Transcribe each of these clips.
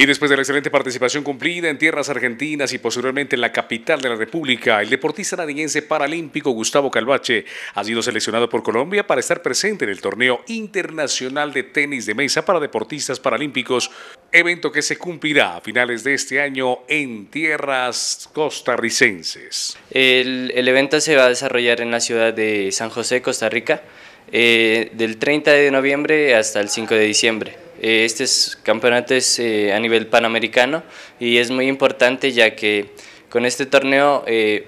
Y después de la excelente participación cumplida en tierras argentinas y posteriormente en la capital de la República, el deportista nariñense paralímpico Gustavo Calvache ha sido seleccionado por Colombia para estar presente en el torneo internacional de tenis de mesa para deportistas paralímpicos, evento que se cumplirá a finales de este año en tierras costarricenses. El, evento se va a desarrollar en la ciudad de San José, Costa Rica, eh, del 30 de noviembre hasta el 5 de diciembre. Eh, este es, campeonato es eh, a nivel panamericano y es muy importante ya que con este torneo eh,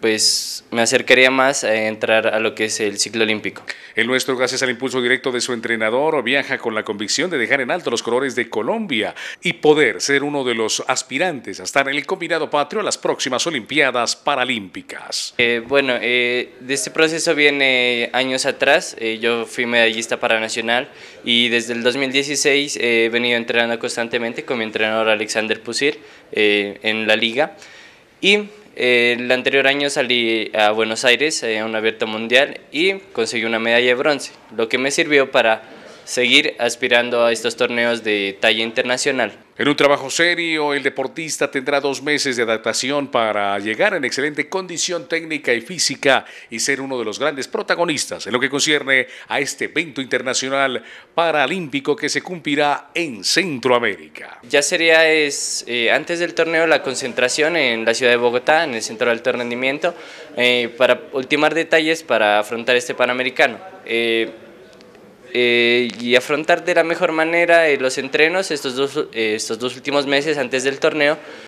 pues me acercaría más a entrar a lo que es el ciclo olímpico. El nuestro, gracias al impulso directo de su entrenador, viaja con la convicción de dejar en alto los colores de Colombia y poder ser uno de los aspirantes a estar en el combinado patrio a las próximas Olimpiadas Paralímpicas. Eh, bueno, eh, de este proceso viene años atrás, eh, yo fui medallista para nacional y desde el 2016 he venido entrenando constantemente con mi entrenador Alexander Pusir en la liga y el anterior año salí a Buenos Aires eh, a un abierto mundial y conseguí una medalla de bronce, lo que me sirvió para seguir aspirando a estos torneos de talla internacional. En un trabajo serio, el deportista tendrá dos meses de adaptación para llegar en excelente condición técnica y física y ser uno de los grandes protagonistas en lo que concierne a este evento internacional paralímpico que se cumplirá en Centroamérica. Ya sería es, eh, antes del torneo la concentración en la ciudad de Bogotá, en el Centro de Alto Rendimiento, eh, para ultimar detalles para afrontar este Panamericano. Eh, eh, y afrontar de la mejor manera eh, los entrenos eh, estos dos últimos meses antes del torneo